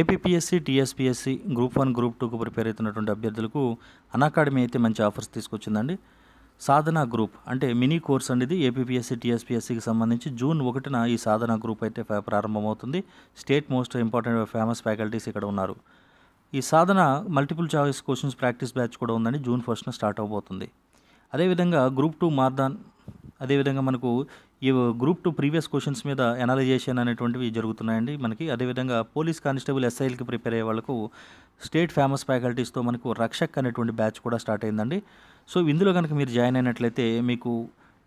APSC TSPSC group one group టూకు prepare అవుతున్నటువంటి అభ్యర్థులకు అకాడమీ అయితే మంచి ఆఫర్స్ తీసుకొచ్చిందండి సాధన గ్రూప్ అంటే మినీ కోర్స్ అండి ఇది ఏపీఎస్సీ టీఎస్పీఎస్సీకి సంబంధించి జూన్ ఒకటిన ఈ సాధన గ్రూప్ అయితే ప్రారంభమవుతుంది state most important famous faculties ఇక్కడ ఉన్నారు ఈ Sadhana multiple choice questions practice batch కూడా ఉందని జూన్ ఫస్ట్న స్టార్ట్ అవబోతుంది అదేవిధంగా గ్రూప్ టూ మార్దాన్ అదేవిధంగా మనకు ఈ గ్రూప్ టూ ప్రీవియస్ క్వశ్చన్స్ మీద ఎనాలైజేషన్ అనేటువంటివి జరుగుతున్నాయండి మనకి అదేవిధంగా పోలీస్ కానిస్టేబుల్ ఎస్ఐఎల్కి ప్రిపేర్ అయ్యే వాళ్ళకు స్టేట్ ఫేమస్ ఫ్యాకల్టీస్తో మనకు రక్షక్ అనేటువంటి బ్యాచ్ కూడా స్టార్ట్ అయిందండి సో ఇందులో కనుక మీరు జాయిన్ అయినట్లయితే మీకు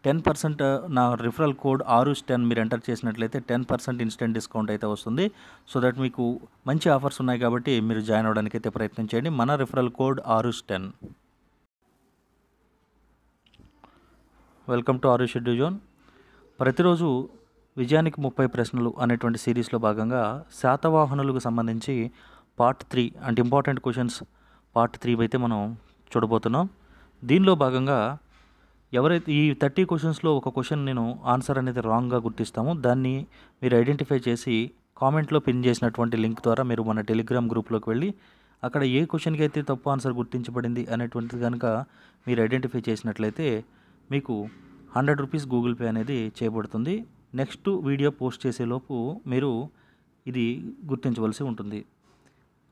టెన్ పర్సెంట్ నా రిఫరల్ కోడ్ ఆరు టెన్ మీరు ఎంటర్ చేసినట్లయితే టెన్ పర్సెంట్ ఇన్స్టెంట్ డిస్కౌంట్ అయితే వస్తుంది సో దట్ మీకు మంచి ఆఫర్స్ ఉన్నాయి కాబట్టి మీరు జాయిన్ అవ్వడానికి అయితే ప్రయత్నం చేయండి మన రిఫరల్ కోడ్ ఆరు టెన్ వెల్కమ్ టు ఆరు షెడ్యూ జోన్ ప్రతిరోజు విజయానికి ముప్పై ప్రశ్నలు అనేటువంటి సిరీస్లో భాగంగా శాతవాహనులకు సంబంధించి పార్ట్ త్రీ అంటే ఇంపార్టెంట్ క్వశ్చన్స్ పార్ట్ త్రీ అయితే మనం చూడబోతున్నాం దీనిలో భాగంగా ఎవరైతే ఈ థర్టీ క్వశ్చన్స్లో ఒక క్వశ్చన్ నేను ఆన్సర్ అనేది రాంగ్గా గుర్తిస్తాము దాన్ని మీరు ఐడెంటిఫై చేసి కామెంట్లో పిన్ చేసినటువంటి లింక్ ద్వారా మీరు మన టెలిగ్రామ్ గ్రూప్లోకి వెళ్ళి అక్కడ ఏ క్వశ్చన్కి అయితే తప్పు ఆన్సర్ గుర్తించబడింది అనేటువంటిది కనుక మీరు ఐడెంటిఫై చేసినట్లయితే మీకు హండ్రెడ్ రూపీస్ గూగుల్ పే అనేది చేయబడుతుంది నెక్స్ట్ వీడియో పోస్ట్ చేసేలోపు మీరు ఇది గుర్తించవలసి ఉంటుంది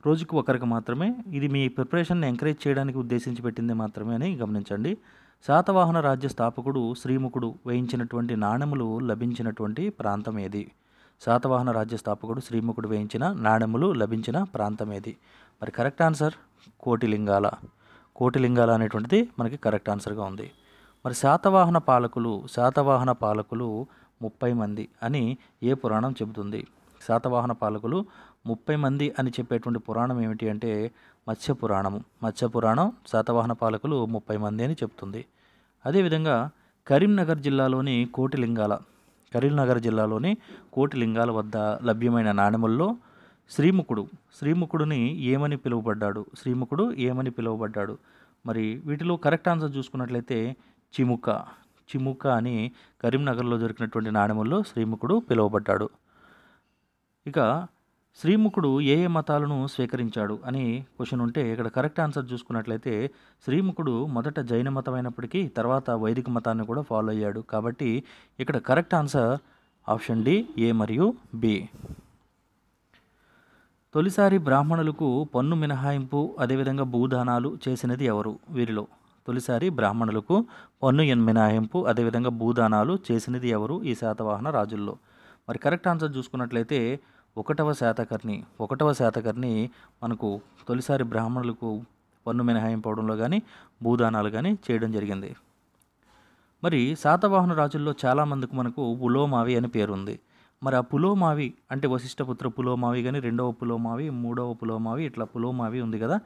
రోజుకు ఒకరికి మాత్రమే ఇది మీ ప్రిపరేషన్ని ఎంకరేజ్ చేయడానికి ఉద్దేశించి పెట్టింది మాత్రమే అని గమనించండి శాతవాహన రాజ్య స్థాపకుడు శ్రీముఖుడు వేయించినటువంటి నాణెములు లభించినటువంటి ప్రాంతం ఏది శాతవాహన రాజ్య స్థాపకుడు శ్రీముఖుడు వేయించిన నాణెములు లభించిన ప్రాంతం ఏది మరి కరెక్ట్ ఆన్సర్ కోటిలింగాల కోటిలింగాల అనేటువంటిది మనకి కరెక్ట్ ఆన్సర్గా ఉంది మరి శాతవాహన పాలకులు శాతవాహన పాలకులు ముప్పై మంది అని ఏ పురాణం చెబుతుంది శాతవాహన పాలకులు ముప్పై మంది అని చెప్పేటువంటి పురాణం ఏమిటి అంటే మత్స్య పురాణము మత్స్య పురాణం శాతవాహన పాలకులు ముప్పై మంది అని చెబుతుంది అదేవిధంగా కరీంనగర్ జిల్లాలోని కోటిలింగాల కరీంనగర్ జిల్లాలోని కోటిలింగాల వద్ద లభ్యమైన నాణెముల్లో శ్రీముఖుడు శ్రీముఖుడిని ఏమని పిలువబడ్డాడు శ్రీముఖుడు ఏమని పిలువబడ్డాడు మరి వీటిలో కరెక్ట్ ఆన్సర్ చూసుకున్నట్లయితే చిముక చిముక అని కరీంనగర్లో దొరికినటువంటి నాణెముల్లో శ్రీముఖుడు పిలువబడ్డాడు ఇక శ్రీముఖుడు ఏ ఏ మతాలను స్వీకరించాడు అని క్వశ్చన్ ఉంటే ఇక్కడ కరెక్ట్ ఆన్సర్ చూసుకున్నట్లయితే శ్రీముఖుడు మొదట జైన మతం అయినప్పటికీ తర్వాత వైదిక మతాన్ని కూడా ఫాలో అయ్యాడు కాబట్టి ఇక్కడ correct answer option D A మరియు బి తొలిసారి బ్రాహ్మణులకు పన్ను మినహాయింపు అదేవిధంగా భూదానాలు చేసినది ఎవరు వీరిలో తొలిసారి బ్రాహ్మణులకు పన్ను మినహాయింపు అదేవిధంగా భూదానాలు చేసినది ఎవరు ఈ శాతవాహన రాజుల్లో మరి కరెక్ట్ ఆన్సర్ చూసుకున్నట్లయితే ఒకటవ శాతకర్ణి ఒకటవ శాతకర్ణి మనకు తొలిసారి బ్రాహ్మణులకు పన్ను మినహాయింపడంలో కానీ భూదానాలు కానీ చేయడం జరిగింది మరి శాతవాహన రాజుల్లో చాలామందికి మనకు పులోమావి అని పేరు ఉంది మరి ఆ పులోమావి అంటే వశిష్ఠపుత్ర పులోమావి కానీ రెండవ పులోమావి మూడవ పులోమావి ఇట్లా పులోమావి ఉంది కదా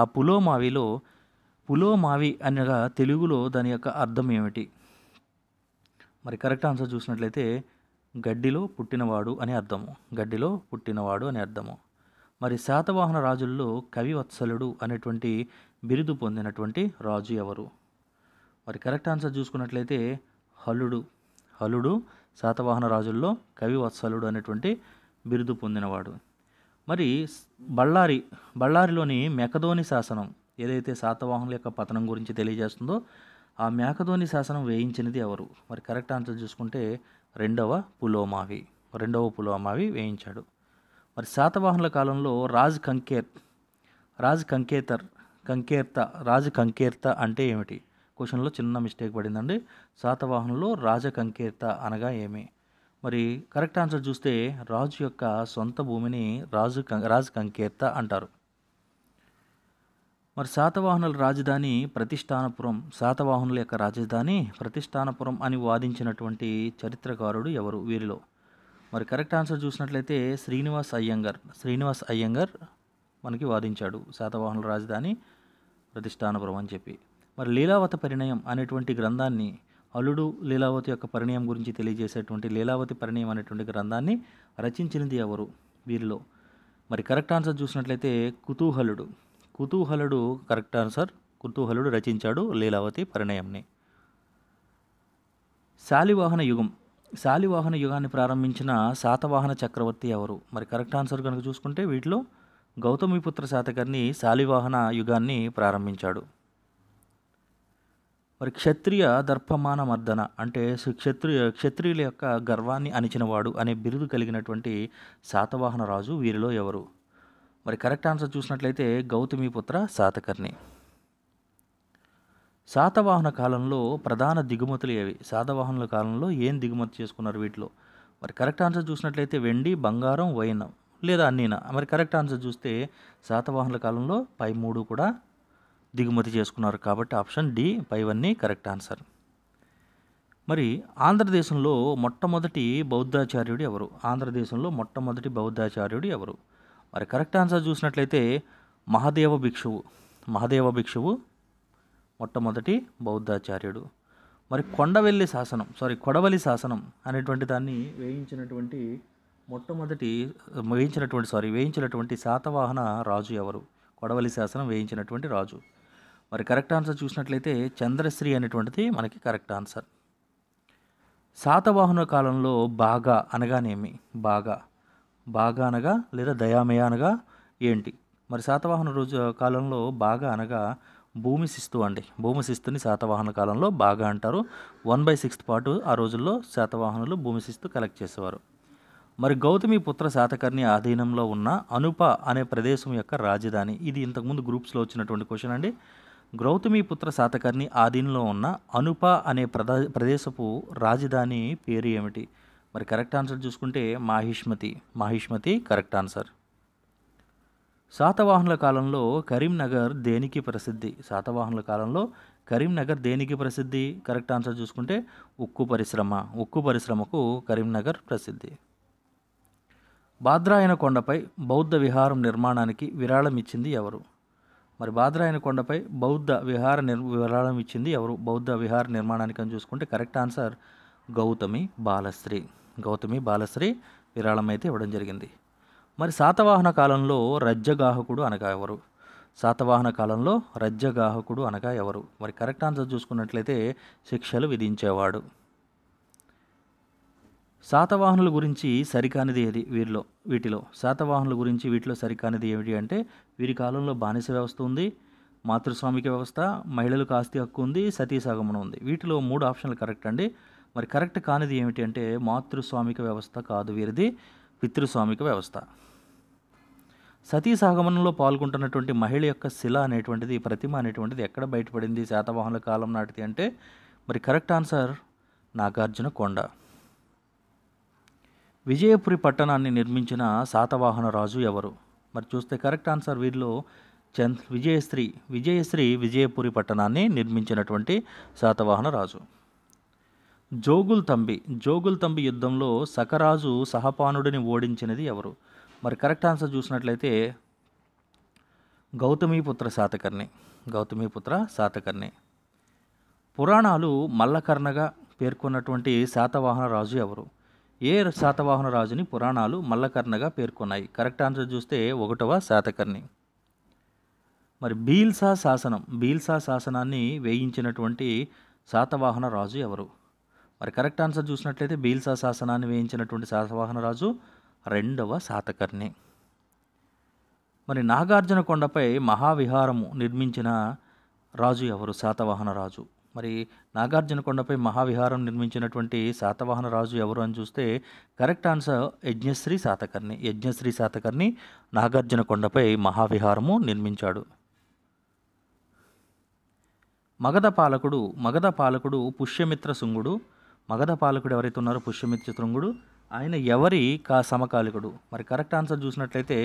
ఆ పులోమావిలో పులోమావి అనగా తెలుగులో దాని యొక్క అర్థం ఏమిటి మరి కరెక్ట్ ఆన్సర్ చూసినట్లయితే గడ్డిలో పుట్టినవాడు అని అర్థము గడ్డిలో పుట్టినవాడు అని అర్థము మరి శాతవాహన రాజుల్లో కవివత్సలుడు అనేటువంటి బిరుదు పొందినటువంటి రాజు ఎవరు మరి కరెక్ట్ ఆన్సర్ చూసుకున్నట్లయితే హలుడు హలుడు శాతవాహన రాజుల్లో కవివత్సలుడు అనేటువంటి బిరుదు పొందినవాడు మరి బళ్ళారి బళ్ళారిలోని మెకదోని శాసనం ఏదైతే శాతవాహనుల యొక్క పతనం గురించి తెలియజేస్తుందో ఆ మేకధోని శాసనం వేయించినది ఎవరు మరి కరెక్ట్ ఆన్సర్ చూసుకుంటే రెండవ పులోమావి రెండవ పులోమావి వేయించాడు మరి శాతవాహనుల కాలంలో రాజ్ కంకేర్ రాజ్ కంకేతర్ కంకేర్త రాజు కంకేర్త అంటే ఏమిటి క్వశ్చన్లో చిన్న మిస్టేక్ పడిందండి శాతవాహనంలో రాజ కంకేర్త అనగా ఏమి మరి కరెక్ట్ ఆన్సర్ చూస్తే రాజు యొక్క సొంత భూమిని రాజు రాజు కంకేర్త అంటారు మరి శాతవాహనుల రాజధాని ప్రతిష్టానపురం శాతవాహనుల యొక్క రాజధాని ప్రతిష్టానపురం అని వాదించినటువంటి చరిత్రకారుడు ఎవరు వీరిలో మరి కరెక్ట్ ఆన్సర్ చూసినట్లయితే శ్రీనివాస్ అయ్యంగర్ శ్రీనివాస్ అయ్యంగర్ మనకి వాదించాడు శాతవాహనుల రాజధాని ప్రతిష్టానపురం అని చెప్పి మరి లీలావత పరిణయం అనేటువంటి గ్రంథాన్ని అల్లుడు లీలావతి యొక్క పరిణయం గురించి తెలియజేసేటువంటి లీలావతి పరిణయం అనేటువంటి గ్రంథాన్ని రచించినది ఎవరు వీరిలో మరి కరెక్ట్ ఆన్సర్ చూసినట్లయితే కుతూహలుడు కుతూహలుడు కరెక్ట్ ఆన్సర్ కుతూహలుడు రచించాడు లీలావతి పరిణయంని శాలివాహన యుగం శాలివాహన యుగాన్ని ప్రారంభించిన శాతవాహన చక్రవర్తి ఎవరు మరి కరెక్ట్ ఆన్సర్ కనుక చూసుకుంటే వీటిలో గౌతమిపుత్ర శాతకర్ణి శాలివాహన యుగాన్ని ప్రారంభించాడు మరి క్షత్రియ దర్పమాన మర్దన అంటే క్షత్రియ క్షత్రియుల యొక్క గర్వాన్ని అణిచినవాడు అనే బిరుదు కలిగినటువంటి శాతవాహన రాజు వీరిలో ఎవరు మరి కరెక్ట్ ఆన్సర్ చూసినట్లయితే గౌతమిపుత్ర శాతకర్ణి శాతవాహన కాలంలో ప్రధాన దిగుమతులు ఏవి శాతవాహనుల కాలంలో ఏం దిగుమతి చేసుకున్నారు వీటిలో మరి కరెక్ట్ ఆన్సర్ చూసినట్లయితే వెండి బంగారం వైన లేదా అన్నీనా మరి కరెక్ట్ ఆన్సర్ చూస్తే శాతవాహనుల కాలంలో పై మూడు కూడా దిగుమతి చేసుకున్నారు కాబట్టి ఆప్షన్ డి పైవన్నీ కరెక్ట్ ఆన్సర్ మరి ఆంధ్రదేశంలో మొట్టమొదటి బౌద్ధాచార్యుడు ఎవరు ఆంధ్రదేశంలో మొట్టమొదటి బౌద్ధాచార్యుడు ఎవరు మరి కరెక్ట్ ఆన్సర్ చూసినట్లయితే మహాదేవ భిక్షువు మహాదేవ భిక్షువు మొట్టమొదటి బౌద్ధాచార్యుడు మరి కొండవెల్లి శాసనం సారీ కొడవలి శాసనం అనేటువంటి దాన్ని వేయించినటువంటి మొట్టమొదటి వేయించినటువంటి సారీ వేయించినటువంటి శాతవాహన రాజు ఎవరు కొడవలి శాసనం వేయించినటువంటి రాజు మరి కరెక్ట్ ఆన్సర్ చూసినట్లయితే చంద్రశ్రీ అనేటువంటిది మనకి కరెక్ట్ ఆన్సర్ శాతవాహన కాలంలో బాగా అనగానేమి బాగా బాగా అనగా లేదా దయామయ అనగా ఏంటి మరి శాతవాహన రోజు కాలంలో బాగా అనగా భూమి శిస్తు అండి భూమి శిస్తుని శాతవాహన కాలంలో బాగా అంటారు వన్ బై సిక్స్త్ పాటు ఆ రోజుల్లో శాతవాహనులు భూమి శిస్తు కలెక్ట్ చేసేవారు మరి గౌతమి పుత్ర శాతకర్ణి ఆధీనంలో ఉన్న అనుప అనే ప్రదేశం యొక్క రాజధాని ఇది ఇంతకుముందు గ్రూప్స్లో వచ్చినటువంటి క్వశ్చన్ అండి గౌతమి పుత్ర శాతకర్ణి ఆధీనంలో ఉన్న అనుప అనే ప్రదేశపు రాజధాని పేరు ఏమిటి మరి కరెక్ట్ ఆన్సర్ చూసుకుంటే మాహిష్మతి మాహిష్మతి కరెక్ట్ ఆన్సర్ శాతవాహనుల కాలంలో కరీంనగర్ దేనికి ప్రసిద్ధి శాతవాహనుల కాలంలో కరీంనగర్ దేనికి ప్రసిద్ధి కరెక్ట్ ఆన్సర్ చూసుకుంటే ఉక్కు పరిశ్రమ ఉక్కు పరిశ్రమకు కరీంనగర్ ప్రసిద్ధి బాద్రాయన కొండపై బౌద్ధ విహారం నిర్మాణానికి విరాళం ఇచ్చింది ఎవరు మరి బాద్రాయన కొండపై బౌద్ధ విహార విరాళం ఇచ్చింది ఎవరు బౌద్ధ విహార నిర్మాణానికి అని చూసుకుంటే కరెక్ట్ ఆన్సర్ గౌతమి బాలశ్రీ గౌతమి బాలశ్రీ విరాళం అయితే ఇవ్వడం జరిగింది మరి శాతవాహన కాలంలో రజ్జగాహకుడు అనగా ఎవరు శాతవాహన కాలంలో రజ్జగాహకుడు అనగా ఎవరు మరి కరెక్ట్ ఆన్సర్ చూసుకున్నట్లయితే శిక్షలు విధించేవాడు శాతవాహనుల గురించి సరికానిది ఏది వీరిలో వీటిలో శాతవాహనుల గురించి వీటిలో సరికానిది ఏమిటి అంటే వీరి కాలంలో బానిస వ్యవస్థ ఉంది మాతృస్వామిక వ్యవస్థ మహిళలకు ఆస్తి హక్కు ఉంది సతీసాగమనం ఉంది వీటిలో మూడు ఆప్షన్లు కరెక్ట్ అండి మరి కరెక్ట్ కానిది ఏమిటి అంటే మాతృస్వామిక వ్యవస్థ కాదు వీరిది పితృస్వామిక వ్యవస్థ సతీ సాగమనంలో పాల్గొంటున్నటువంటి మహిళ యొక్క శిల అనేటువంటిది ప్రతిమ అనేటువంటిది ఎక్కడ బయటపడింది శాతవాహనుల కాలం నాటిది అంటే మరి కరెక్ట్ ఆన్సర్ నాగార్జున కొండ విజయపురి పట్టణాన్ని నిర్మించిన శాతవాహన రాజు ఎవరు మరి చూస్తే కరెక్ట్ ఆన్సర్ వీరిలో చంద్ విజయశ్రీ విజయశ్రీ విజయపురి పట్టణాన్ని నిర్మించినటువంటి శాతవాహన రాజు జోగుల్ తంబి జోగుల్ తంబి యుద్ధంలో సకరాజు సహపానుడిని ఓడించినది ఎవరు మరి కరెక్ట్ ఆన్సర్ చూసినట్లయితే గౌతమీపుత్ర శాతకర్ణి గౌతమీపుత్ర శాతకర్ణి పురాణాలు మల్లకర్ణగా పేర్కొన్నటువంటి శాతవాహన రాజు ఎవరు ఏ శాతవాహన రాజుని పురాణాలు మల్లకర్ణగా పేర్కొన్నాయి కరెక్ట్ ఆన్సర్ చూస్తే ఒకటవ శాతకర్ణి మరి బీల్సా శాసనం బీల్సా శాసనాన్ని వేయించినటువంటి శాతవాహన రాజు ఎవరు మరి కరెక్ట్ ఆన్సర్ చూసినట్లయితే బీల్సా శాసనాన్ని వేయించినటువంటి శాతవాహనరాజు రెండవ శాతకర్ణి మరి నాగార్జున కొండపై మహావిహారము నిర్మించిన రాజు ఎవరు శాతవాహన రాజు మరి నాగార్జున కొండపై మహావిహారం నిర్మించినటువంటి శాతవాహన రాజు ఎవరు అని చూస్తే కరెక్ట్ ఆన్సర్ యజ్ఞశ్రీ శాతకర్ణి యజ్ఞశ్రీ శాతకర్ణి నాగార్జున కొండపై మహావిహారము నిర్మించాడు మగధ పాలకుడు మగధ పాలకుడు పుష్యమిత్ర శృంగుడు మగధ పాలకుడు ఎవరైతే ఉన్నారో పుష్యమిత్రుంగుడు ఆయన ఎవరి కా సమకాలికుడు మరి కరెక్ట్ ఆన్సర్ చూసినట్లయితే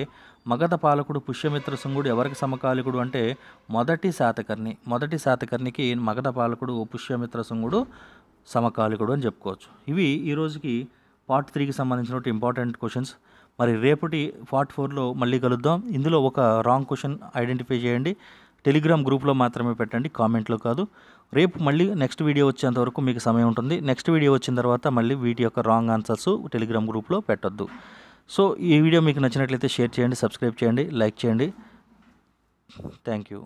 మగధ పాలకుడు పుష్యమిత్ర సింగుడు ఎవరికి సమకాలికుడు అంటే మొదటి శాతకర్ణి మొదటి శాతకర్ణికి మగధ పాలకుడు పుష్యమిత్ర సింగుడు సమకాలికుడు అని చెప్పుకోవచ్చు ఇవి ఈరోజుకి పార్ట్ త్రీకి సంబంధించిన ఇంపార్టెంట్ క్వశ్చన్స్ మరి రేపటి పార్ట్ ఫోర్లో మళ్ళీ కలుద్దాం ఇందులో ఒక రాంగ్ క్వశ్చన్ ఐడెంటిఫై చేయండి టెలిగ్రామ్ గ్రూప్లో మాత్రమే పెట్టండి కామెంట్లో కాదు రేపు మళ్ళీ నెక్స్ట్ వీడియో వచ్చేంత వరకు మీకు సమయం ఉంటుంది నెక్స్ట్ వీడియో వచ్చిన తర్వాత మళ్ళీ వీటి యొక్క రాంగ్ ఆన్సర్స్ టెలిగ్రామ్ గ్రూప్లో పెట్టొద్దు సో ఈ వీడియో మీకు నచ్చినట్లయితే షేర్ చేయండి సబ్స్క్రైబ్ చేయండి లైక్ చేయండి థ్యాంక్ యూ